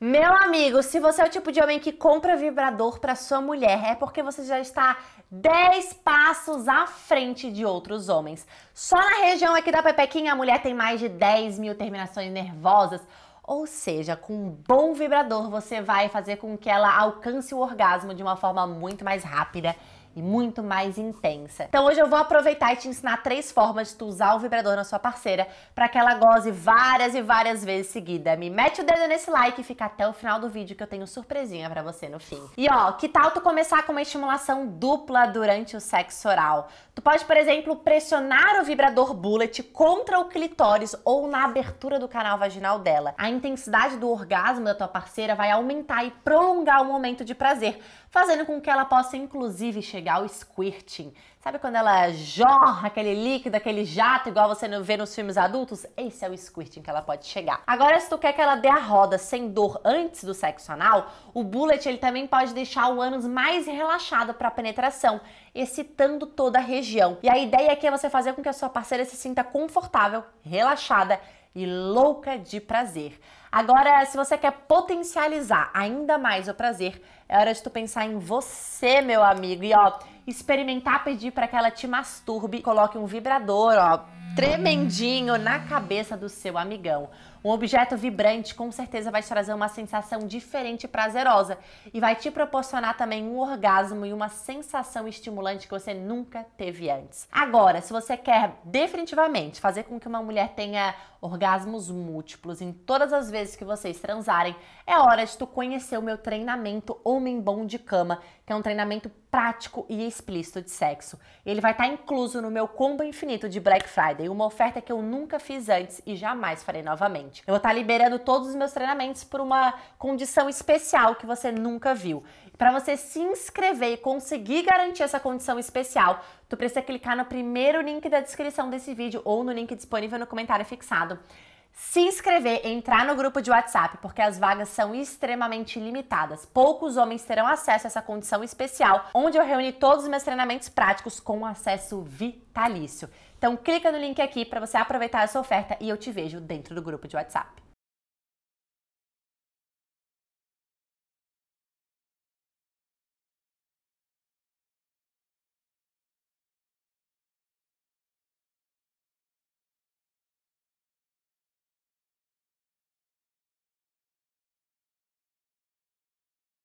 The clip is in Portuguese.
Meu amigo, se você é o tipo de homem que compra vibrador para sua mulher, é porque você já está 10 passos à frente de outros homens. Só na região aqui da Pepequinha, a mulher tem mais de 10 mil terminações nervosas. Ou seja, com um bom vibrador, você vai fazer com que ela alcance o orgasmo de uma forma muito mais rápida e muito mais intensa. Então hoje eu vou aproveitar e te ensinar três formas de tu usar o vibrador na sua parceira para que ela goze várias e várias vezes seguida. Me mete o dedo nesse like e fica até o final do vídeo que eu tenho surpresinha para você no fim. E ó, que tal tu começar com uma estimulação dupla durante o sexo oral? Tu pode, por exemplo, pressionar o vibrador bullet contra o clitóris ou na abertura do canal vaginal dela. A intensidade do orgasmo da tua parceira vai aumentar e prolongar o momento de prazer, fazendo com que ela possa inclusive chegar chegar squirting. Sabe quando ela jorra aquele líquido, aquele jato, igual você vê nos filmes adultos? Esse é o squirting que ela pode chegar. Agora, se tu quer que ela dê a roda sem dor antes do sexo anal, o bullet ele também pode deixar o ânus mais relaxado para a penetração, excitando toda a região. E a ideia aqui é você fazer com que a sua parceira se sinta confortável, relaxada e louca de prazer. Agora, se você quer potencializar ainda mais o prazer, é hora de tu pensar em você, meu amigo. E ó, experimentar pedir para que ela te masturbe, coloque um vibrador, ó tremendinho na cabeça do seu amigão. Um objeto vibrante com certeza vai te trazer uma sensação diferente e prazerosa e vai te proporcionar também um orgasmo e uma sensação estimulante que você nunca teve antes. Agora, se você quer definitivamente fazer com que uma mulher tenha orgasmos múltiplos em todas as vezes que vocês transarem, é hora de tu conhecer o meu treinamento Homem Bom de Cama, que é um treinamento prático e explícito de sexo. Ele vai estar tá incluso no meu combo infinito de Black Friday, uma oferta que eu nunca fiz antes e jamais farei novamente. Eu vou estar tá liberando todos os meus treinamentos por uma condição especial que você nunca viu. Para você se inscrever e conseguir garantir essa condição especial, tu precisa clicar no primeiro link da descrição desse vídeo ou no link disponível no comentário fixado se inscrever, entrar no grupo de WhatsApp, porque as vagas são extremamente limitadas. Poucos homens terão acesso a essa condição especial, onde eu reuni todos os meus treinamentos práticos com acesso vitalício. Então clica no link aqui para você aproveitar essa oferta e eu te vejo dentro do grupo de WhatsApp.